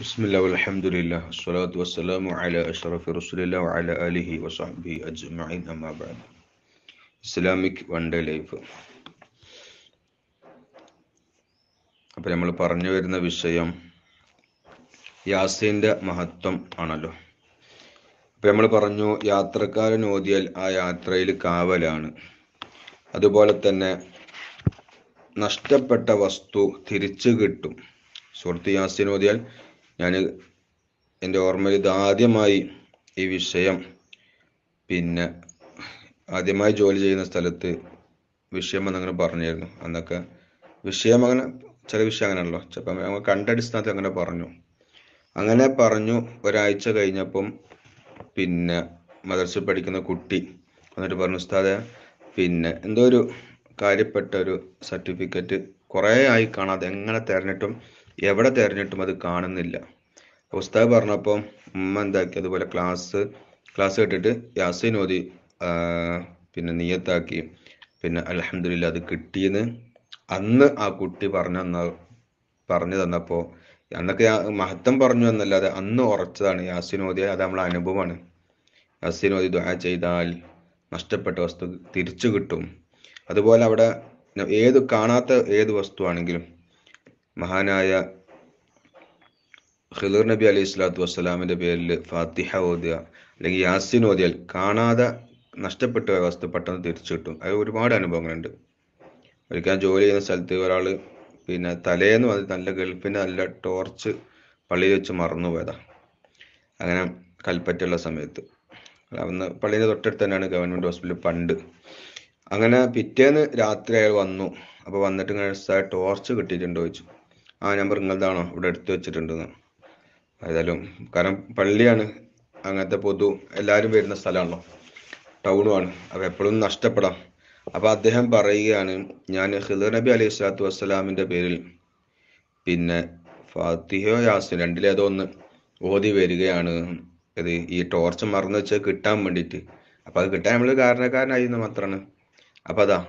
ബിസ്മില്ലാ അലഹമുല്ല വസ്സലാത്തു വസ്സലാമു അല അഷറഫ് റസുലില്ല അല അലിഹി വസാബി അജ്മൈൻ അമ്മാബാദ് ഇസ്ലാമിക് വൺ ഡേ ലൈഫ് അപ്പോൾ നമ്മൾ പറഞ്ഞു വരുന്ന വിഷയം യാസിൻ്റെ മഹത്വം ആണല്ലോ അപ്പോൾ നമ്മൾ പറഞ്ഞു യാത്രക്കാരൻ ഓതിയാൽ ആ യാത്രയിൽ കാവലാണ് അതുപോലെ തന്നെ നഷ്ടപ്പെട്ട വസ്തു തിരിച്ചു കിട്ടും സുഹൃത്ത് യാസിൻ ഓതിയാൽ ഞാൻ എൻ്റെ ഓർമ്മയിൽ ആദ്യമായി ഈ വിഷയം പിന്നെ ആദ്യമായി ജോലി ചെയ്യുന്ന സ്ഥലത്ത് വിഷയം എന്നങ്ങനെ പറഞ്ഞായിരുന്നു അന്നൊക്കെ വിഷയം അങ്ങനെ ചില വിഷയം അങ്ങനെയാണല്ലോ ചിലപ്പം നമ്മൾ കണ്ടടിസ്ഥാനത്ത് അങ്ങനെ പറഞ്ഞു അങ്ങനെ പറഞ്ഞു ഒരാഴ്ച കഴിഞ്ഞപ്പം പിന്നെ മദർസിൽ പഠിക്കുന്ന കുട്ടി എന്നിട്ട് പറഞ്ഞു ഉസ്താദെ പിന്നെ എന്തോ ഒരു കാര്യപ്പെട്ട ഒരു സർട്ടിഫിക്കറ്റ് കുറേ ആയി കാണാതെ എങ്ങനെ തിരഞ്ഞിട്ടും എവിടെ തിരഞ്ഞിട്ടും അത് കാണുന്നില്ല ഉസ്താദ് പറഞ്ഞപ്പോൾ ഉമ്മ എന്താക്കി അതുപോലെ ക്ലാസ് ക്ലാസ് കേട്ടിട്ട് യാസീൻ ഓതി പിന്നെ നീയത്താക്കി പിന്നെ അലഹമില്ല അത് കിട്ടിയെന്ന് അന്ന് ആ കുട്ടി പറഞ്ഞു തന്ന പറഞ്ഞു തന്നപ്പോൾ അന്നൊക്കെ മഹത്വം പറഞ്ഞു എന്നല്ലാതെ അന്ന് ഉറച്ചതാണ് യാസിനോദി അത് നമ്മളെ അനുഭവമാണ് യാസിനോദി ഓതി ചെയ്താൽ നഷ്ടപ്പെട്ട വസ്തു തിരിച്ചു കിട്ടും അതുപോലെ അവിടെ ഏത് കാണാത്ത ഏത് വസ്തുവാണെങ്കിലും മഹാനായ ഹിദർ നബി അലൈഹി സ്വലാത്തു വസ്സലാമിൻ്റെ പേരിൽ ഫാത്തിഹ ഓതിയ അല്ലെങ്കിൽ യാസിൻ ഓതിയാൽ കാണാതെ നഷ്ടപ്പെട്ട വസ്തു പെട്ടെന്ന് തിരിച്ചു കിട്ടും അത് ഒരുപാട് അനുഭവങ്ങളുണ്ട് ഒരിക്കൽ ജോലി ചെയ്യുന്ന സ്ഥലത്ത് ഒരാൾ പിന്നെ തലേന്ന് വന്ന് നല്ല ഗൾഫിൻ്റെ നല്ല ടോർച്ച് പള്ളിയിൽ വെച്ച് മറന്നുപോയതാ അങ്ങനെ കൽപ്പറ്റുള്ള സമയത്ത് അന്ന് പള്ളിയുടെ തൊട്ടടുത്ത് തന്നെയാണ് ഗവൺമെൻറ് ഹോസ്പിറ്റൽ പണ്ട് അങ്ങനെ പിറ്റേന്ന് രാത്രി അയാൾ വന്നു അപ്പോൾ വന്നിട്ട് ഇങ്ങനെ ടോർച്ച് കിട്ടിയിട്ടുണ്ടോ ചോദിച്ചു ആ നമ്പർ നിങ്ങളതാണോ ഇവിടെ എടുത്തു വെച്ചിട്ടുണ്ടെന്ന് ഏതായാലും കാരണം പള്ളിയാണ് അങ്ങനത്തെ പൊതു എല്ലാവരും വരുന്ന സ്ഥലമാണല്ലോ ആണ് അപ്പോൾ എപ്പോഴും നഷ്ടപ്പെടാം അപ്പോൾ അദ്ദേഹം പറയുകയാണ് ഞാൻ ഹിദർ നബി അലൈഹി സ്വലാത്തു വസ്സലാമിൻ്റെ പേരിൽ പിന്നെ ഫാത്തിഹോ യാസിൻ രണ്ടിലേതോ ഒന്ന് ഓതി വരികയാണ് ഇത് ഈ ടോർച്ച് മറന്നു വെച്ചാൽ കിട്ടാൻ വേണ്ടിയിട്ട് അപ്പോൾ അത് കിട്ടാൻ നമ്മൾ കാരണക്കാരനായിരുന്നു മാത്രമാണ് അപ്പോൾ അതാ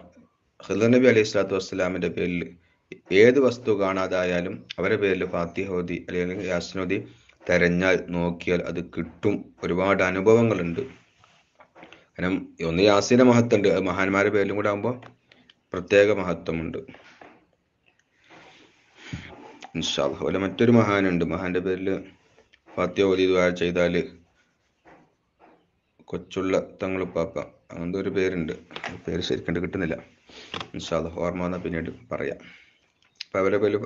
ഹിദർ നബി അലൈഹി സ്വലാത്തു വസ്സലാമിൻ്റെ പേരിൽ ഏത് വസ്തു കാണാതായാലും അവരുടെ പേരിൽ ഫാത്തിഹോദി അല്ലെങ്കിൽ യാസിനോദി തെരഞ്ഞാൽ നോക്കിയാൽ അത് കിട്ടും ഒരുപാട് അനുഭവങ്ങളുണ്ട് കാരണം ഒന്ന് യാസീന അത് മഹാന്മാരുടെ പേരിലും കൂടെ ആകുമ്പോൾ പ്രത്യേക മഹത്വമുണ്ട് അതുപോലെ മറ്റൊരു മഹാനുണ്ട് മഹാന്റെ പേരിൽ ഫാത്യ ഓലി ദ്വാര ചെയ്താൽ കൊച്ചുള്ള തങ്ങളുപ്പാപ്പ അങ്ങനത്തെ ഒരു പേരുണ്ട് പേര് ശരിക്കും കിട്ടുന്നില്ല ഇൻഷാല്ല ഓർമ്മ വന്നാൽ പിന്നീട് പറയാം അപ്പൊ അവരെ പേര്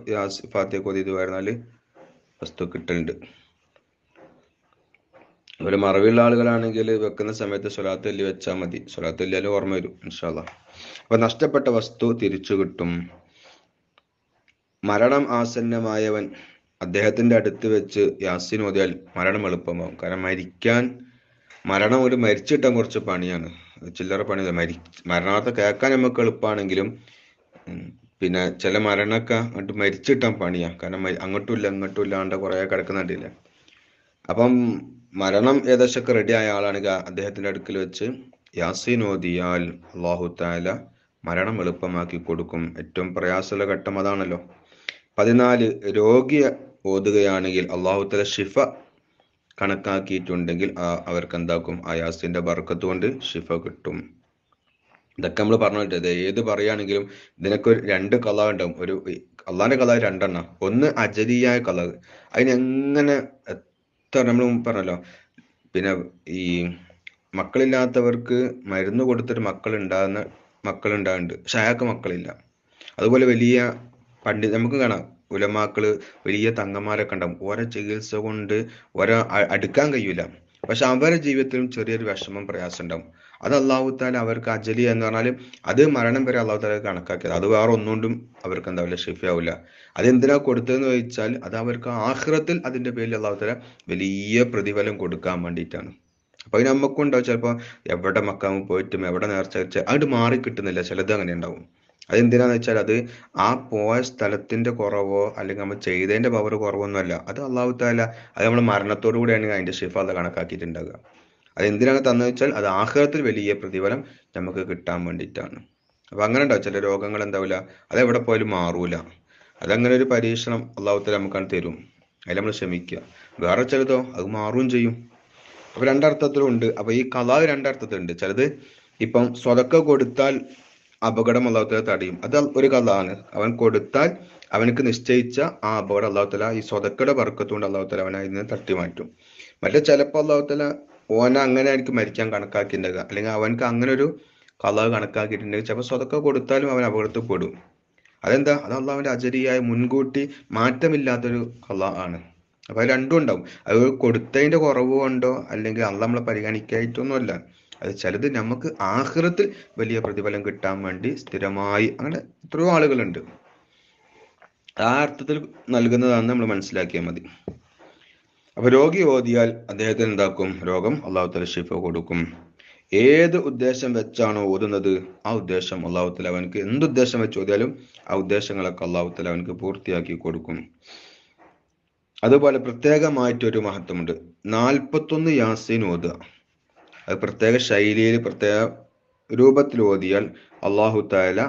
ഫാത്യ കൊതി ഇത് വരുന്നാൽ വസ്തു കിട്ടുന്നുണ്ട് ഒരു മറവിയുള്ള ആളുകളാണെങ്കിൽ വെക്കുന്ന സമയത്ത് അല്ലി വെച്ചാൽ മതി സ്വലാത്ത് സ്വലാത്തല്ലിയാലും ഓർമ്മ വരും ഇൻഷാല്ല അപ്പൊ നഷ്ടപ്പെട്ട വസ്തു തിരിച്ചു കിട്ടും മരണം ആസന്നമായവൻ അദ്ദേഹത്തിന്റെ അടുത്ത് വെച്ച് യാസിൻ ഓതിയാൽ മരണം എളുപ്പമാവും കാരണം മരിക്കാൻ മരണം ഒരു മരിച്ചിട്ടാൻ കുറച്ച് പണിയാണ് ചില്ലറ പണി മരി മരണാർത്ഥ കേൾക്കാൻ നമുക്ക് എളുപ്പമാണെങ്കിലും പിന്നെ ചില മരണമൊക്കെ അങ്ങോട്ട് മരിച്ചിട്ടാൻ പണിയാ കാരണം അങ്ങോട്ടും ഇല്ല ഇങ്ങോട്ടും ഇല്ലാണ്ട് കുറെ കിടക്കുന്നുണ്ടല്ലേ അപ്പം മരണം ഏകദേശമൊക്കെ റെഡിയായ ആളാണ് അദ്ദേഹത്തിന്റെ അടുക്കൽ വെച്ച് യാസീൻ ഓതിയാൽ അള്ളാഹു താല മരണം എളുപ്പമാക്കി കൊടുക്കും ഏറ്റവും പ്രയാസമുള്ള ഘട്ടം അതാണല്ലോ പതിനാല് രോഗിയെ ഓതുകയാണെങ്കിൽ അള്ളാഹു താല ഷിഫ കണക്കാക്കിയിട്ടുണ്ടെങ്കിൽ ആ അവർക്ക് എന്താക്കും ആ യാസിന്റെ ബർക്കത്ത് കൊണ്ട് ഷിഫ കിട്ടും ഇതൊക്കെ നമ്മൾ പറഞ്ഞിട്ട് ഏത് പറയുകയാണെങ്കിലും ഇതിനൊക്കെ ഒരു രണ്ട് കല ഉണ്ടാവും ഒരു അള്ളാന്റെ കല രണ്ടെണ്ണ ഒന്ന് അജരിയായ കല അതിനെങ്ങനെ ഇത്ര നമ്മൾ പറഞ്ഞല്ലോ പിന്നെ ഈ മക്കളില്ലാത്തവർക്ക് മരുന്ന് കൊടുത്തിട്ട് മക്കൾ ഉണ്ടാകുന്ന മക്കളുണ്ടാകുന്നുണ്ട് പക്ഷെ അയാൾക്ക് മക്കളില്ല അതുപോലെ വലിയ പണ്ഡിത നമുക്ക് കാണാം ഉലമാക്കള് വലിയ തങ്ങന്മാരൊക്കെ ഉണ്ടാകും ഓരോ ചികിത്സ കൊണ്ട് ഓരോ അടുക്കാൻ കഴിയൂല പക്ഷെ അവരുടെ ജീവിതത്തിലും ചെറിയൊരു വിഷമം പ്രയാസം ഉണ്ടാകും അത് അള്ളാഹു താല അവർക്ക് അജലി എന്ന് പറഞ്ഞാൽ അത് മരണം വരെ അള്ളാഹു താല കണക്കാക്കിയത് അത് വേറെ ഒന്നുകൊണ്ടും അവർക്ക് എന്താവില്ല ഷിഫയാവില്ല അതെന്തിനാ കൊടുത്തതെന്ന് ചോദിച്ചാൽ അത് അവർക്ക് ആഹ്റത്തിൽ അതിന്റെ പേരിൽ അള്ളാഹു താല വലിയ പ്രതിഫലം കൊടുക്കാൻ വേണ്ടിയിട്ടാണ് അപ്പൊ അതിന് ഉണ്ടാവും ചിലപ്പോ എവിടെ മക്കാമ പോയിട്ടും എവിടെ നേർച്ച വെച്ച് അങ്ങോട്ട് മാറി കിട്ടുന്നില്ല ചിലത് അങ്ങനെ ഉണ്ടാവും അതെന്തിനാന്ന് വെച്ചാൽ അത് ആ പോയ സ്ഥലത്തിന്റെ കുറവോ അല്ലെങ്കിൽ നമ്മൾ ചെയ്തതിന്റെ പവർ കുറവൊന്നുമല്ല അത് അള്ളാഹു താല അത് നമ്മൾ മരണത്തോടു കൂടിയാണ് അതിന്റെ ഷിഫ അത് കണക്കാക്കിയിട്ടുണ്ടാകുക അത് എന്തിനാണ് തന്നു വെച്ചാൽ അത് ആഹ്ലത്തിൽ വലിയ പ്രതിഫലം നമുക്ക് കിട്ടാൻ വേണ്ടിയിട്ടാണ് അപ്പോൾ അങ്ങനെ ഉണ്ടാവും ചില രോഗങ്ങൾ എന്താവില്ല അതെവിടെ പോയാലും മാറൂല അതങ്ങനെ ഒരു പരീക്ഷണം അള്ളാഹുത്തിൽ നമുക്കാണ് തരും അതിൽ നമ്മൾ ക്ഷമിക്കുക വേറെ ചിലതോ അത് മാറുകയും ചെയ്യും അപ്പോൾ രണ്ടർത്ഥത്തിലും ഉണ്ട് അപ്പോൾ ഈ കഥ രണ്ടർത്ഥത്തിലുണ്ട് ചിലത് ഇപ്പം സ്വതക്ക കൊടുത്താൽ അപകടം അള്ളാഹുത്തല തടയും അത് ഒരു കഥയാണ് അവൻ കൊടുത്താൽ അവനക്ക് നിശ്ചയിച്ച ആ അപകടം അള്ളാഹുത്തല ഈ സ്വതക്കയുടെ വർക്കത്തുകൊണ്ട് അള്ളാഹുത്തല അവനെ അതിൽ നിന്ന് തട്ടി മാറ്റും മറ്റേ ചിലപ്പോൾ അള്ളാഹുത്തല ഓന അങ്ങനെ ആയിരിക്കും മരിക്കാൻ കണക്കാക്കിയിട്ടുണ്ടാവുക അല്ലെങ്കിൽ അവനക്ക് അങ്ങനെ ഒരു കലാവ് കണക്കാക്കിയിട്ടുണ്ടെങ്കിൽ ചിലപ്പോൾ സ്വതൊക്കെ കൊടുത്താലും അവൻ അപകടത്തിൽ പെടും അതെന്താ അത് അള്ളാഹുവിൻ്റെ അജരിയായ മുൻകൂട്ടി മാറ്റമില്ലാത്തൊരു കല ആണ് അപ്പോൾ അത് രണ്ടും ഉണ്ടാവും അത് കൊടുത്തതിന്റെ കുറവ് കൊണ്ടോ അല്ലെങ്കിൽ അള്ളാഹ് നമ്മളെ പരിഗണിക്കായിട്ടൊന്നുമല്ല അത് ചിലത് നമുക്ക് ആഹ്ലത്തിൽ വലിയ പ്രതിഫലം കിട്ടാൻ വേണ്ടി സ്ഥിരമായി അങ്ങനെ എത്രയോ ആളുകളുണ്ട് ആ അർത്ഥത്തിൽ നൽകുന്നതാണെന്ന് നമ്മൾ മനസ്സിലാക്കിയാൽ മതി അപ്പൊ രോഗി ഓതിയാൽ അദ്ദേഹത്തിന് എന്താക്കും രോഗം അള്ളാഹുത്തല ഷിഫ കൊടുക്കും ഏത് ഉദ്ദേശം വെച്ചാണോ ഓതുന്നത് ആ ഉദ്ദേശം അള്ളാഹുത്തല അവനക്ക് എന്ത് ഉദ്ദേശം വെച്ച് ഓതിയാലും ആ ഉദ്ദേശങ്ങളൊക്കെ അള്ളാഹുത്തല അവനക്ക് പൂർത്തിയാക്കി കൊടുക്കും അതുപോലെ പ്രത്യേകമായിട്ടൊരു മഹത്വമുണ്ട് നാൽപ്പത്തൊന്ന് യാസീൻ ഓതുക അത് പ്രത്യേക ശൈലിയിൽ പ്രത്യേക രൂപത്തിൽ ഓതിയാൽ അള്ളാഹു തല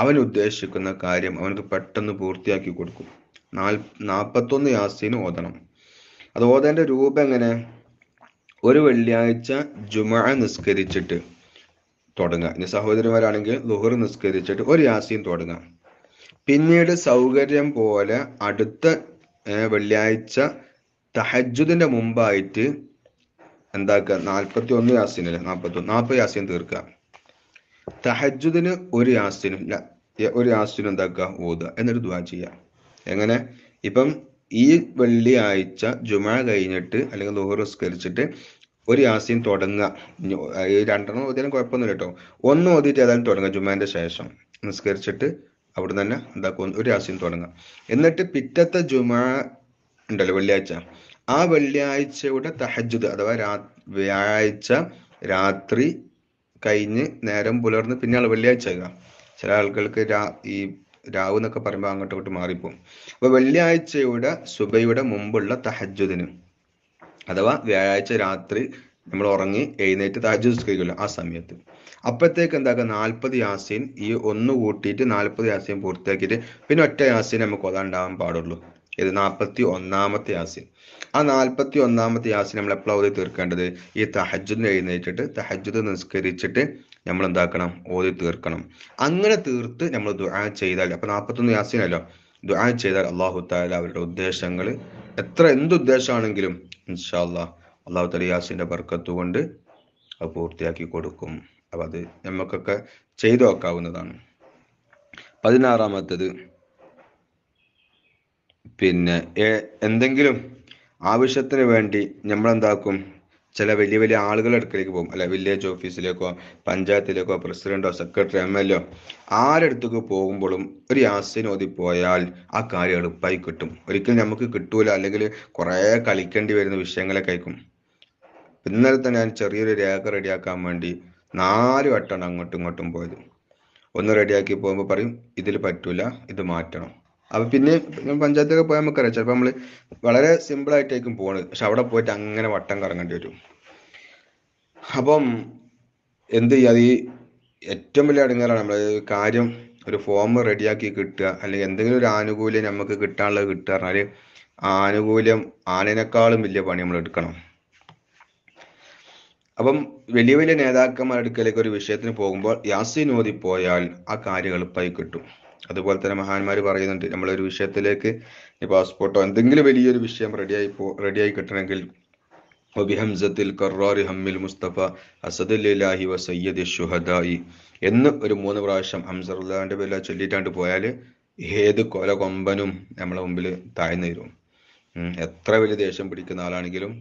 അവൻ ഉദ്ദേശിക്കുന്ന കാര്യം അവനക്ക് പെട്ടെന്ന് പൂർത്തിയാക്കി കൊടുക്കും നാൽ നാൽപ്പത്തൊന്ന് യാസീൻ ഓതണം അത് ഓതേൻ്റെ രൂപം എങ്ങനെ ഒരു വെള്ളിയാഴ്ച ജുമ നിസ്കരിച്ചിട്ട് തുടങ്ങുക ഇനി സഹോദരന്മാരാണെങ്കിൽ ലുഹർ നിസ്കരിച്ചിട്ട് ഒരു യാസീൻ തുടങ്ങുക പിന്നീട് സൗകര്യം പോലെ അടുത്ത വെള്ളിയാഴ്ച തഹജുദിന്റെ മുമ്പായിട്ട് എന്താക്കുക നാൽപ്പത്തി ഒന്ന് യാസീനല്ലേ നാൽപ്പത്തി ഒന്ന് നാൽപ്പത് യാസീൻ തീർക്കുക തഹജുദിന് ഒരു യാസീനും ഒരു യാസീനും എന്താക്കുക ഓതുക എന്നിട്ട് ദുവാ ചെയ്യുക എങ്ങനെ ഇപ്പം ഈ വെള്ളിയാഴ്ച ജുമാ കഴിഞ്ഞിട്ട് അല്ലെങ്കിൽ ദുഹർ നിസ്കരിച്ചിട്ട് ഒരു യാസീൻ തുടങ്ങുക ഈ രണ്ടെണ്ണം ഓതിയാലും ഇല്ല കേട്ടോ ഒന്ന് ഓതിയിട്ട് ഏതായാലും തുടങ്ങുക ജുമാന്റെ ശേഷം നിസ്കരിച്ചിട്ട് അവിടെ തന്നെ എന്താക്കും ഒരു യാസീൻ തുടങ്ങുക എന്നിട്ട് പിറ്റത്തെ ജുമാ ഉണ്ടല്ലോ വെള്ളിയാഴ്ച ആ വെള്ളിയാഴ്ചയുടെ തഹജുദ് അഥവാ രാ വ്യാഴാഴ്ച രാത്രി കഴിഞ്ഞ് നേരം പുലർന്ന് പിന്നെയാണ് വെള്ളിയാഴ്ച ചില ആളുകൾക്ക് രാ ഈ രാവ് എന്നൊക്കെ പറയുമ്പോൾ അങ്ങോട്ട് ഇങ്ങോട്ട് മാറിപ്പോകും അപ്പൊ വെള്ളിയാഴ്ചയുടെ സുബയുടെ മുമ്പുള്ള തഹജുദിന് അഥവാ വ്യാഴാഴ്ച രാത്രി നമ്മൾ ഉറങ്ങി എഴുന്നേറ്റ് താജുസ്കരിക്കുമല്ലോ ആ സമയത്ത് അപ്പോഴത്തേക്ക് എന്താക്കുക നാൽപ്പത് യാസീൻ ഈ ഒന്ന് കൂട്ടിയിട്ട് നാൽപ്പത് യാസീൻ പൂർത്തിയാക്കിയിട്ട് പിന്നെ ഒറ്റ യാസീൻ നമുക്ക് ഒതാണ്ടാവാൻ പാടുള്ളൂ ഇത് നാൽപ്പത്തി ഒന്നാമത്തെ യാസീൻ ആ നാൽപ്പത്തി ഒന്നാമത്തെ യാസീൻ നമ്മൾ എപ്പോഴാണ് തീർക്കേണ്ടത് ഈ തഹജുദിന് എഴുന്നേറ്റിട്ട് തഹജുദ് നിസ്കരിച്ചിട്ട് നമ്മൾ എന്താക്കണം ഓതി തീർക്കണം അങ്ങനെ തീർത്ത് നമ്മൾ ദുആ ചെയ്താൽ അപ്പൊ നാൽപ്പത്തൊന്ന് യാസീനല്ലോ ദുആ ചെയ്താൽ അള്ളാഹു താല അവരുടെ ഉദ്ദേശങ്ങൾ എത്ര എന്ത് ഉദ്ദേശമാണെങ്കിലും അല്ലാ അള്ളാഹു തല യാസീന്റെ ബർക്കത്ത് കൊണ്ട് അത് പൂർത്തിയാക്കി കൊടുക്കും അപ്പൊ അത് നമുക്കൊക്കെ ചെയ്തു നോക്കാവുന്നതാണ് പതിനാറാമത്തത് പിന്നെ എന്തെങ്കിലും ആവശ്യത്തിന് വേണ്ടി നമ്മൾ എന്താക്കും ചില വലിയ വലിയ ആളുകളുടെ അടുക്കലേക്ക് പോകും അല്ല വില്ലേജ് ഓഫീസിലേക്കോ പഞ്ചായത്തിലേക്കോ പ്രസിഡന്റോ സെക്രട്ടറി എം എൽ ഒ ആരടുത്തേക്ക് പോകുമ്പോഴും ഒരു ഓതി പോയാൽ ആ കാര്യം എളുപ്പമായി കിട്ടും ഒരിക്കലും നമുക്ക് കിട്ടൂല അല്ലെങ്കിൽ കുറേ കളിക്കേണ്ടി വരുന്ന വിഷയങ്ങളൊക്കെ ആയിരിക്കും ഇന്നലെ തന്നെ ഞാൻ ചെറിയൊരു രേഖ റെഡിയാക്കാൻ വേണ്ടി നാല് വട്ടമാണ് അങ്ങോട്ടും ഇങ്ങോട്ടും പോയത് ഒന്ന് റെഡിയാക്കി പോകുമ്പോൾ പറയും ഇതിൽ പറ്റൂല ഇത് മാറ്റണം അപ്പൊ പിന്നെ പഞ്ചായത്തൊക്കെ പോയാൽ നമുക്കറിയാം ചിലപ്പോൾ നമ്മൾ വളരെ സിമ്പിൾ ആയിട്ടായിരിക്കും പോണത് പക്ഷെ അവിടെ പോയിട്ട് അങ്ങനെ വട്ടം കറങ്ങേണ്ടി വരും അപ്പം എന്ത് ചെയ്യാ ഈ ഏറ്റവും വലിയ അടങ്ങാറാണ് നമ്മൾ കാര്യം ഒരു ഫോം റെഡിയാക്കി കിട്ടുക അല്ലെങ്കിൽ എന്തെങ്കിലും ഒരു ആനുകൂല്യം നമുക്ക് കിട്ടാനുള്ളത് കിട്ടുക പറഞ്ഞാല് ആനുകൂല്യം ആനേനേക്കാളും വലിയ പണി നമ്മൾ എടുക്കണം അപ്പം വലിയ വലിയ നേതാക്കന്മാരുടെ അടുക്കലേക്ക് ഒരു വിഷയത്തിന് പോകുമ്പോൾ യാസിനോതി പോയാൽ ആ കാര്യം എളുപ്പമായി കിട്ടും അതുപോലെ തന്നെ മഹാന്മാർ പറയുന്നുണ്ട് നമ്മളൊരു വിഷയത്തിലേക്ക് പാസ്പോർട്ടോ എന്തെങ്കിലും വലിയൊരു വിഷയം റെഡിയായി പോ റെഡിയായി കിട്ടണമെങ്കിൽ ഒബിഹംസത്തിൽ കറാറി ഹമ്മിൽ മുസ്തഫ അസദുല്ലാഹി വ ഷുഹദായി എന്ന് ഒരു മൂന്ന് പ്രാവശ്യം ഹംസറുല്ലാന്റെ പേരിൽ ചൊല്ലിയിട്ടാണ്ട് പോയാൽ ഏത് കൊല കൊമ്പനും നമ്മളെ മുമ്പിൽ താഴ്ന്നു തരും എത്ര വലിയ ദേഷ്യം പിടിക്കുന്ന ആളാണെങ്കിലും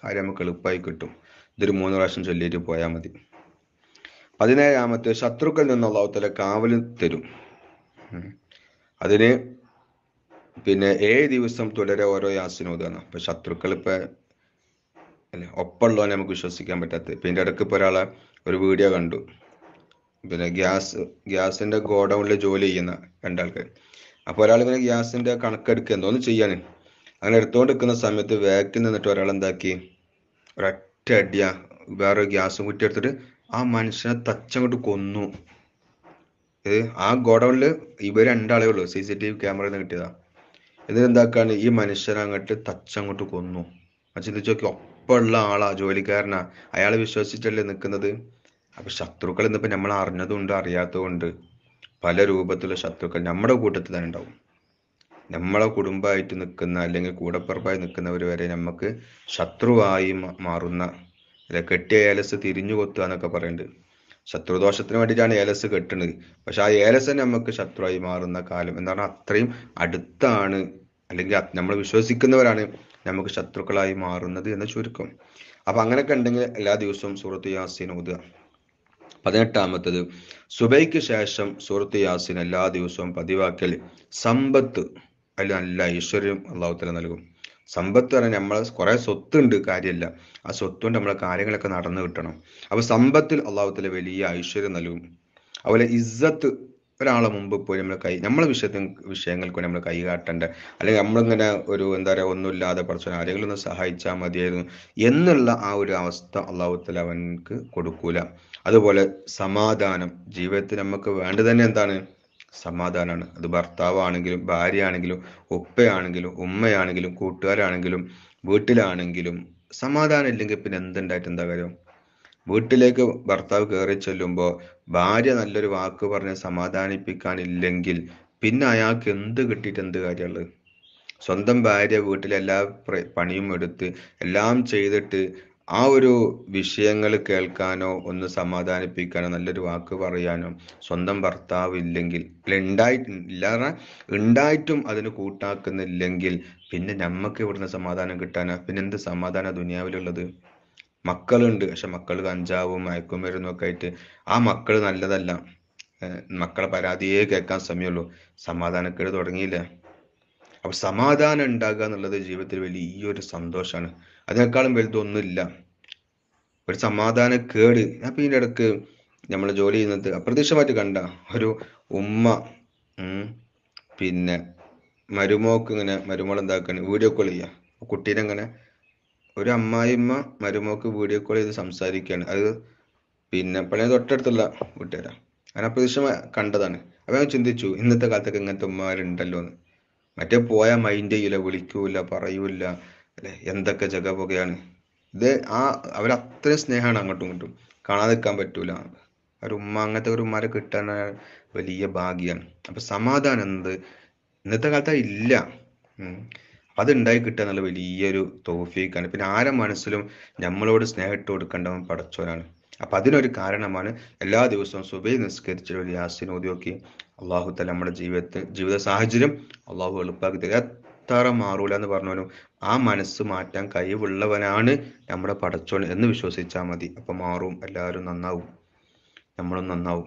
കാര്യം നമുക്ക് എളുപ്പമായി കിട്ടും ഇതൊരു മൂന്ന് പ്രാവശ്യം ചൊല്ലിയിട്ട് പോയാൽ മതി പതിനേഴാമത്തെ ശത്രുക്കളിൽ നിന്ന് അള്ളാഹുത്തല കാവൽ തരും അതിന് പിന്നെ ഏഴ് ദിവസം തുടരെ ഓരോ യാസിനോദാണ് അപ്പൊ ശത്രുക്കൾ ഇപ്പൊ അല്ലെ ഒപ്പമുള്ളവനെ നമുക്ക് വിശ്വസിക്കാൻ പറ്റാത്ത പിന്നെ ഇടയ്ക്ക് ഇപ്പൊ ഒരാളെ ഒരു വീഡിയോ കണ്ടു പിന്നെ ഗ്യാസ് ഗ്യാസിന്റെ ഗോഡൗണിൽ ജോലി ചെയ്യുന്ന രണ്ടാൾക്കാർ അപ്പൊ ഒരാൾ ഇങ്ങനെ ഗ്യാസിന്റെ കണക്കെടുക്കുക എന്തോന്ന് ചെയ്യാൻ അങ്ങനെ എടുത്തോണ്ട് നിൽക്കുന്ന സമയത്ത് വേഗത്തിൽ നിന്നിട്ട് ഒരാൾ എന്താക്കി ഒരൊറ്റ അടിയാ വേറെ ഗ്യാസ് കുറ്റി എടുത്തിട്ട് ആ മനുഷ്യനെ തച്ചങ്ങോട്ട് കൊന്നു ഇത് ആ ഗോഡൗണിൽ ഇവർ രണ്ടാളേ ഉള്ളൂ സി സി ടി വി ക്യാമറയിൽ കിട്ടിയതാ ഇത് എന്താക്കാണ് ഈ മനുഷ്യനങ്ങോട്ട് തച്ചങ്ങോട്ട് കൊന്നു ചിന്തിച്ചു നോക്കി ഒപ്പമുള്ള ആളാ ജോലിക്കാരനാ അയാൾ വിശ്വസിച്ചല്ലേ നിൽക്കുന്നത് അപ്പൊ ശത്രുക്കൾ ഇന്നിപ്പോ നമ്മൾ അറിഞ്ഞതുകൊണ്ട് അറിയാത്തതുകൊണ്ട് പല രൂപത്തിലുള്ള ശത്രുക്കൾ നമ്മുടെ കൂട്ടത്തിൽ തന്നെ ഉണ്ടാവും നമ്മളെ കുടുംബമായിട്ട് നിൽക്കുന്ന അല്ലെങ്കിൽ കൂടപ്പുറപ്പായി നിൽക്കുന്നവർ വരെ നമുക്ക് ശത്രുവായി മാറുന്ന അല്ലെ കെട്ടിയ ഏലസ് തിരിഞ്ഞു കൊത്തുക എന്നൊക്കെ പറയുന്നുണ്ട് ശത്രുദോഷത്തിന് വേണ്ടിയിട്ടാണ് ഏലസ് കെട്ടുന്നത് പക്ഷെ ആ ഏലസ് തന്നെ നമുക്ക് ശത്രുവായി മാറുന്ന കാലം എന്ന് പറഞ്ഞാൽ അത്രയും അടുത്താണ് അല്ലെങ്കിൽ നമ്മൾ വിശ്വസിക്കുന്നവരാണ് നമുക്ക് ശത്രുക്കളായി മാറുന്നത് എന്ന് ചുരുക്കം അപ്പൊ അങ്ങനെയൊക്കെ ഉണ്ടെങ്കിൽ എല്ലാ ദിവസവും സൂറത്ത് യാസീൻ ഓതുക പതിനെട്ടാമത്തത് സുബൈക്ക് ശേഷം സൂറത്ത് യാസീൻ എല്ലാ ദിവസവും പതിവാക്കൽ സമ്പത്ത് അല്ല നല്ല ഐശ്വര്യം അള്ളാഹുത്തല നൽകും സമ്പത്ത് പറഞ്ഞാൽ നമ്മളെ കുറേ സ്വത്തുണ്ട് കാര്യമല്ല ആ കൊണ്ട് നമ്മളെ കാര്യങ്ങളൊക്കെ നടന്നു കിട്ടണം അപ്പോൾ സമ്പത്തിൽ അള്ളാഹുത്തില് വലിയ ഐശ്വര്യം നൽകും അതുപോലെ ഇസ്സത്ത് ഒരാളെ മുമ്പ് പോയി നമ്മൾ കൈ നമ്മളെ വിഷയത്തിൽ വിഷയങ്ങൾക്ക് നമ്മൾ കൈകാട്ടേണ്ട അല്ലെങ്കിൽ നമ്മളിങ്ങനെ ഒരു എന്താ പറയുക ഒന്നുമില്ലാതെ പറച്ചു ആരെങ്കിലും ഒന്ന് സഹായിച്ചാൽ മതിയായിരുന്നു എന്നുള്ള ആ ഒരു അവസ്ഥ അള്ളാഹുത്തിൽ അവനക്ക് കൊടുക്കൂല അതുപോലെ സമാധാനം ജീവിതത്തിൽ നമുക്ക് വേണ്ടത് തന്നെ എന്താണ് സമാധാനമാണ് അത് ഭർത്താവാണെങ്കിലും ഭാര്യയാണെങ്കിലും ഉപ്പയാണെങ്കിലും ഉമ്മയാണെങ്കിലും കൂട്ടുകാരാണെങ്കിലും വീട്ടിലാണെങ്കിലും സമാധാനം ഇല്ലെങ്കിൽ പിന്നെ എന്തുണ്ടായിട്ട് എന്താ കാര്യം വീട്ടിലേക്ക് ഭർത്താവ് കയറി ചെല്ലുമ്പോൾ ഭാര്യ നല്ലൊരു വാക്ക് പറഞ്ഞ് സമാധാനിപ്പിക്കാനില്ലെങ്കിൽ പിന്നെ അയാൾക്ക് എന്ത് കിട്ടിയിട്ട് എന്ത് കാര്യമുള്ളത് സ്വന്തം ഭാര്യ വീട്ടിലെല്ലാ പണിയും എടുത്ത് എല്ലാം ചെയ്തിട്ട് ആ ഒരു വിഷയങ്ങൾ കേൾക്കാനോ ഒന്ന് സമാധാനിപ്പിക്കാനോ നല്ലൊരു വാക്ക് പറയാനോ സ്വന്തം ഭർത്താവ് ഇല്ലെങ്കിൽ അല്ല ഉണ്ടായിട്ടില്ല ഉണ്ടായിട്ടും അതിന് കൂട്ടാക്കുന്നില്ലെങ്കിൽ പിന്നെ നമുക്ക് ഇവിടുന്ന് സമാധാനം കിട്ടാനാ പിന്നെ എന്ത് സമാധാന ദുനിയാവിലുള്ളത് മക്കളുണ്ട് പക്ഷെ മക്കൾ കഞ്ചാവും മയക്കുമരുന്നും ഒക്കെ ആയിട്ട് ആ മക്കൾ നല്ലതല്ല മക്കളെ പരാതിയേ കേൾക്കാൻ സമയമുള്ളൂ സമാധാനക്കേട് തുടങ്ങിയില്ല അപ്പൊ സമാധാനം ഉണ്ടാകുക എന്നുള്ളത് ജീവിതത്തിൽ വലിയൊരു സന്തോഷമാണ് അതിനേക്കാളും വലുതൊന്നുമില്ല ഒരു സമാധാന കേട് ഞാൻ പിന്നെ ഇടക്ക് നമ്മൾ ജോലി ചെയ്യുന്നത് അപ്രതീക്ഷമായിട്ട് കണ്ട ഒരു ഉമ്മ പിന്നെ മരുമോക്ക് ഇങ്ങനെ മരുമോൾ എന്താക്കാണ് വീഡിയോ കോൾ ചെയ്യുക കുട്ടീനെ ഇങ്ങനെ ഒരു അമ്മായിമ്മ മരുമോക്ക് വീഡിയോ കോൾ ചെയ്ത് സംസാരിക്കുകയാണ് അത് പിന്നെ പഴയ തൊട്ടടുത്തുള്ള വീട്ടുകാരാ അങ്ങനെ അപ്രതീക്ഷമായി കണ്ടതാണ് അപ്പം ഞാൻ ചിന്തിച്ചു ഇന്നത്തെ കാലത്തൊക്കെ ഇങ്ങനത്തെ ഉമ്മമാരുണ്ടല്ലോ എന്ന് മറ്റേ പോയാൽ മൈൻഡ് ചെയ്യില്ല വിളിക്കൂല പറയൂല അല്ലെ എന്തൊക്കെ ജഗപുകയാണ് ഇത് ആ അവരത്രയും സ്നേഹമാണ് അങ്ങോട്ടും ഇങ്ങോട്ടും കാണാതെ നിൽക്കാൻ പറ്റൂല ഒരു ഉമ്മ അങ്ങനത്തെ ഒരു ഉമ്മാരെ കിട്ടാൻ വലിയ ഭാഗ്യമാണ് അപ്പൊ സമാധാനം എന്നത് ഇന്നത്തെ കാലത്ത് ഇല്ല അത് കിട്ടുക എന്നുള്ള വലിയൊരു തോഫീക്കാണ് പിന്നെ ആരെ മനസ്സിലും നമ്മളോട് സ്നേഹിട്ട് കൊടുക്കേണ്ടവൻ പടച്ചോനാണ് അപ്പൊ അതിനൊരു കാരണമാണ് എല്ലാ ദിവസവും സുബൈ നിസ്കരിച്ച് ഒരു യാസിനോദി അള്ളാഹു തല നമ്മുടെ ജീവിതത്തിൽ ജീവിത സാഹചര്യം അള്ളാഹു എളുപ്പാക്കി തരിക മുഖ്താറ മാറൂല എന്ന് പറഞ്ഞവനും ആ മനസ്സ് മാറ്റാൻ കഴിവുള്ളവനാണ് നമ്മുടെ പടച്ചോൻ എന്ന് വിശ്വസിച്ചാൽ മതി അപ്പൊ മാറും എല്ലാവരും നന്നാവും നമ്മളും നന്നാവും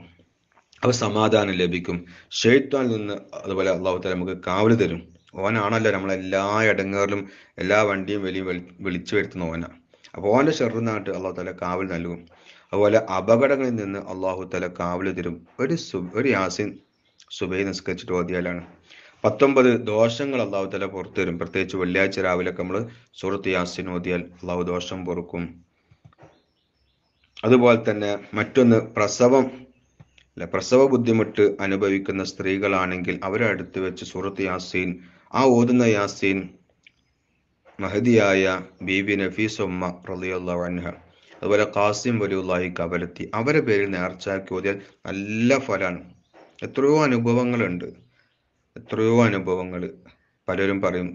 അപ്പോൾ സമാധാനം ലഭിക്കും ഷെയ്ത്താനിൽ നിന്ന് അതുപോലെ അള്ളാഹുത്തല നമുക്ക് കാവല് തരും ഓനാണല്ലോ എല്ലാ ഇടങ്ങളിലും എല്ലാ വണ്ടിയും വലിയ വിളിച്ചു വരുത്തുന്ന ഓന അപ്പോൾ ഓന്റെ ഷെറിനായിട്ട് അള്ളാഹു തല കാവൽ നൽകും അതുപോലെ അപകടങ്ങളിൽ നിന്ന് അള്ളാഹു തല കാവൽ തരും ഒരു സു ഒരു യാസിൻ സുബൈ നിസ്കരിച്ചിട്ട് ഓദ്യാലാണ് പത്തൊമ്പത് ദോഷങ്ങൾ അള്ളാഹു തല പുറത്തു തരും പ്രത്യേകിച്ച് വെള്ളിയാഴ്ച രാവിലെ നമ്മൾ സുഹൃത്ത് യാസിൻ ഓതിയാൽ അള്ളാഹു ദോഷം പൊറുക്കും അതുപോലെ തന്നെ മറ്റൊന്ന് പ്രസവം അല്ലെ പ്രസവ ബുദ്ധിമുട്ട് അനുഭവിക്കുന്ന സ്ത്രീകളാണെങ്കിൽ അവരെ അടുത്ത് വെച്ച് സുഹൃത്ത് യാസീൻ ആ ഓതുന്ന യാസീൻ മഹദിയായ ബീബി നഫീസ് ഉമ്മ റലിയുള്ള അൻഹ അതുപോലെ കാസിം വലിയുള്ളാഹി കബലത്തി അവരെ പേരിൽ നേർച്ചയാക്കി ഓതിയാൽ നല്ല ഫലമാണ് എത്രയോ അനുഭവങ്ങളുണ്ട് എത്രയോ അനുഭവങ്ങൾ പലരും പറയും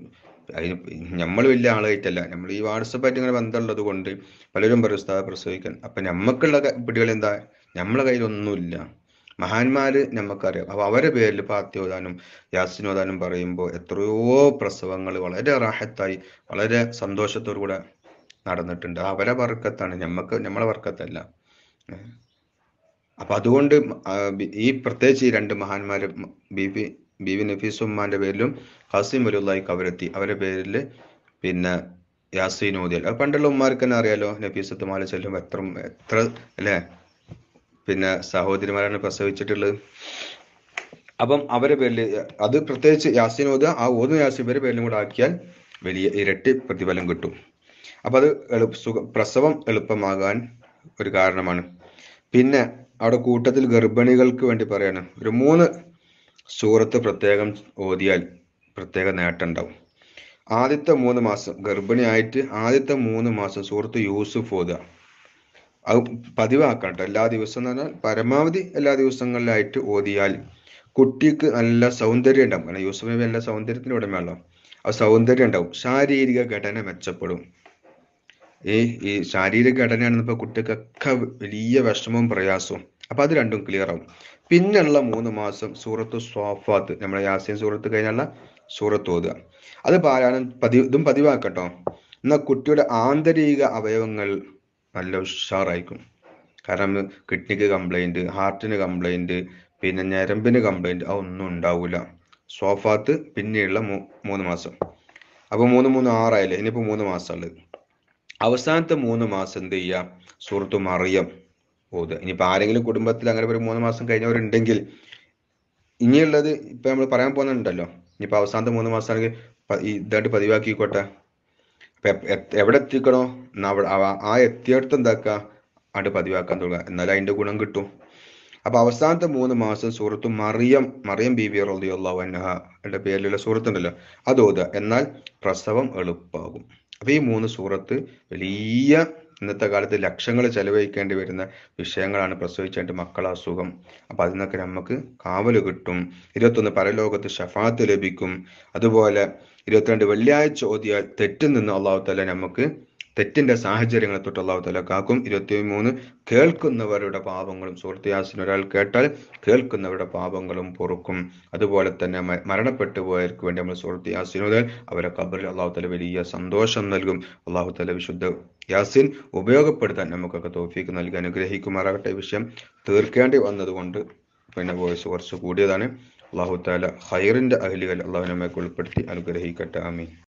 അതിന് നമ്മൾ വലിയ ആളായിട്ടല്ല നമ്മൾ ഈ വാട്സപ്പായിട്ട് ഇങ്ങനെ ബന്ധമുള്ളത് കൊണ്ട് പലരും പറയും ഉസ്താദ് പ്രസവിക്കാൻ അപ്പൊ നമ്മക്കുള്ള പിടികൾ എന്താ നമ്മളെ കയ്യിലൊന്നുമില്ല മഹാന്മാര് നമുക്കറിയാം അപ്പൊ അവരെ പേരിൽ പാത്യോദാനും യാസിനോദാനും പറയുമ്പോൾ എത്രയോ പ്രസവങ്ങൾ വളരെ റാഹത്തായി വളരെ സന്തോഷത്തോടു കൂടെ നടന്നിട്ടുണ്ട് അവരെ വർക്കത്താണ് നമുക്ക് നമ്മളെ വർക്കത്തല്ല അപ്പൊ അതുകൊണ്ട് ഈ പ്രത്യേകിച്ച് ഈ രണ്ട് മഹാന്മാര് ബി പി ബിബി നഫീസ് ഉമ്മാന്റെ പേരിലും ഹസീം അലുല്ലായി കവരത്തി അവരുടെ പേരിൽ പിന്നെ യാസീൻ ഓതിയൽ അത് പണ്ടുള്ള ഉമ്മാർക്ക് തന്നെ അറിയാലോ നഫീസത്ത് മാല ചെല്ലും എത്ര എത്ര അല്ലേ പിന്നെ സഹോദരിമാരാണ് പ്രസവിച്ചിട്ടുള്ളത് അപ്പം അവരെ പേരിൽ അത് പ്രത്യേകിച്ച് യാസീൻ ഓതുക ആ ഓതുന്ന യാസീൻ പേര് പേരിലും കൂടെ ആക്കിയാൽ വലിയ ഇരട്ടി പ്രതിഫലം കിട്ടും അപ്പൊ അത് എളുപ്പ സുഖ പ്രസവം എളുപ്പമാകാൻ ഒരു കാരണമാണ് പിന്നെ അവിടെ കൂട്ടത്തിൽ ഗർഭിണികൾക്ക് വേണ്ടി പറയാണ് ഒരു മൂന്ന് സൂറത്ത് പ്രത്യേകം ഓതിയാൽ പ്രത്യേക നേട്ടമുണ്ടാവും ആദ്യത്തെ മൂന്ന് മാസം ഗർഭിണിയായിട്ട് ആദ്യത്തെ മൂന്ന് മാസം സൂറത്ത് യൂസുഫ് ഓതുക അത് പതിവാക്കണ്ട എല്ലാ ദിവസവും എന്ന് പറഞ്ഞാൽ പരമാവധി എല്ലാ ദിവസങ്ങളിലായിട്ട് ഓതിയാൽ കുട്ടിക്ക് നല്ല സൗന്ദര്യം ഉണ്ടാവും കാരണം യൂസുഫ് നബി നല്ല സൗന്ദര്യത്തിന് ഉടമയാണല്ലോ ആ സൗന്ദര്യം ഉണ്ടാവും ശാരീരിക ഘടന മെച്ചപ്പെടും ഈ ഈ ശാരീരിക ഘടനയാണ് ഇപ്പോൾ കുട്ടികൾക്കൊക്കെ വലിയ വിഷമവും പ്രയാസവും അപ്പൊ അത് രണ്ടും ക്ലിയർ ആവും പിന്നുള്ള മൂന്ന് മാസം സൂറത്ത് സ്വാഫാത്ത് നമ്മുടെ യാസീൻ സൂറത്ത് കഴിഞ്ഞുള്ള സൂറത്ത് ഓതുക അത് പാരായണം പതിവ് ഇതും പതിവാക്കട്ടോ എന്നാൽ കുട്ടിയുടെ ആന്തരിക അവയവങ്ങൾ നല്ല ഉഷാറായിരിക്കും കാരണം കിഡ്നിക്ക് കംപ്ലൈന്റ് ഹാർട്ടിന് കംപ്ലൈന്റ് പിന്നെ ഞരമ്പിന് കംപ്ലൈന്റ് അതൊന്നും ഉണ്ടാവില്ല സോഫാത്ത് പിന്നെയുള്ള മൂന്ന് മാസം അപ്പോൾ മൂന്ന് മൂന്ന് ആറായില്ലേ ഇനിയിപ്പോ മൂന്ന് മാസമുള്ളത് അവസാനത്തെ മൂന്ന് മാസം എന്ത് ചെയ്യുക സുഹൃത്തു മറിയം പോകുന്നത് ഇനിയിപ്പോൾ ആരെങ്കിലും കുടുംബത്തിൽ അങ്ങനെ ഒരു മൂന്ന് മാസം കഴിഞ്ഞവരുണ്ടെങ്കിൽ ഇനിയുള്ളത് ഇപ്പൊ നമ്മൾ പറയാൻ പോകുന്നുണ്ടല്ലോ ഇനിയിപ്പോൾ അവസാനത്തെ മൂന്ന് മാസം ആണെങ്കിൽ ഇതായിട്ട് പതിവാക്കിക്കോട്ടെ എവിടെ എത്തിക്കണോ ആ എത്തിയടുത്ത് എന്താക്കുക അവിടെ പതിവാക്കാൻ തുടങ്ങുക എന്നാലും അതിന്റെ ഗുണം കിട്ടും അപ്പോൾ അവസാനത്തെ മൂന്ന് മാസം സുഹൃത്തും മറിയം മറിയം ബി റളിയുള്ള എൻ്റെ പേരിലുള്ള സൂറത്തുണ്ടല്ലോ അതോത് എന്നാൽ പ്രസവം എളുപ്പമാകും അപ്പോൾ ഈ മൂന്ന് സൂറത്ത് വലിയ ഇന്നത്തെ കാലത്ത് ലക്ഷങ്ങൾ ചെലവഴിക്കേണ്ടി വരുന്ന വിഷയങ്ങളാണ് പ്രസവിച്ചായിട്ട് മക്കൾ അസുഖം അപ്പം അതിനൊക്കെ നമുക്ക് കാവൽ കിട്ടും ഇരുപത്തൊന്ന് പരലോകത്ത് ഷഫാത്ത് ലഭിക്കും അതുപോലെ ഇരുപത്തിരണ്ട് വെള്ളിയാഴ്ച ഓതിയ തെറ്റിൽ നിന്ന് അള്ളാഹു തല നമുക്ക് തെറ്റിന്റെ സാഹചര്യങ്ങളെ തൊട്ട് അള്ളാഹു തല കാക്കും മൂന്ന് കേൾക്കുന്നവരുടെ പാപങ്ങളും സുഹൃത്തുയാസിന് ഒരാൾ കേട്ടാൽ കേൾക്കുന്നവരുടെ പാപങ്ങളും പൊറുക്കും അതുപോലെ തന്നെ മരണപ്പെട്ടു പോയവർക്ക് വേണ്ടി നമ്മൾ സുഹൃത്തുയാസിന് അവരെ കബറിൽ അള്ളാഹു തല വലിയ സന്തോഷം നൽകും അള്ളാഹു തല വിശുദ്ധ യാസിൻ ഉപയോഗപ്പെടുത്താൻ നമുക്കൊക്കെ തോഫീക്ക് നൽകി അനുഗ്രഹിക്കുമാറാകട്ടെ വിഷയം തീർക്കേണ്ടി വന്നതുകൊണ്ട് പിന്നെ വോയിസ് കുറച്ച് കൂടിയതാണ് അള്ളാഹു താല ഹൈറിൻ്റെ അഹലികൾ അള്ളാഹു നമ്മെ ഉൾപ്പെടുത്തി അനുഗ്രഹിക്കട്ടെ ആമീൻ